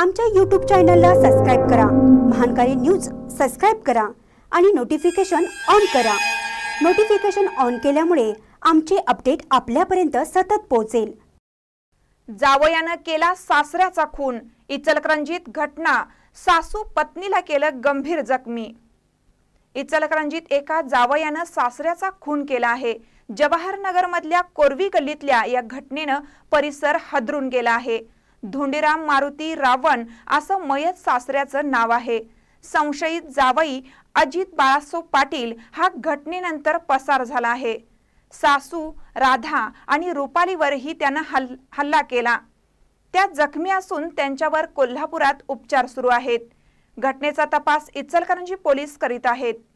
आमच्या यूट्यूब चॅनलला सबस्क्राईब करा महानकारी न्यूज सबस्क्राईब करा आणि नोटिफिकेशन ऑन करा नोटिफिकेशन ऑन केल्यामुळे आमचे अपडेट आपल्यापर्यंत सतत पोहोचेल जावयानं केला सासऱ्याचा खून इचलकरंजीत घटना सासू पत्नीला केलं गंभीर जखमी इचलकरंजीत एका जावयानं सासऱ्याचा खून केला आहे जवाहरनगरमधल्या कोरवी गल्लीतल्या या घटनेनं परिसर हादरून गेला आहे धोंडीराम मारुती रावण असं मयत सासऱ्याचं नाव आहे संशयित जावई अजित बाळासो पाटील हा घटनेनंतर पसार झाला आहे सासू राधा आणि रुपालीवरही त्यानं हल हल्ला केला त्या जखमी असून त्यांच्यावर कोल्हापुरात उपचार सुरू आहेत घटनेचा तपास इचलकरंजी पोलीस करीत आहेत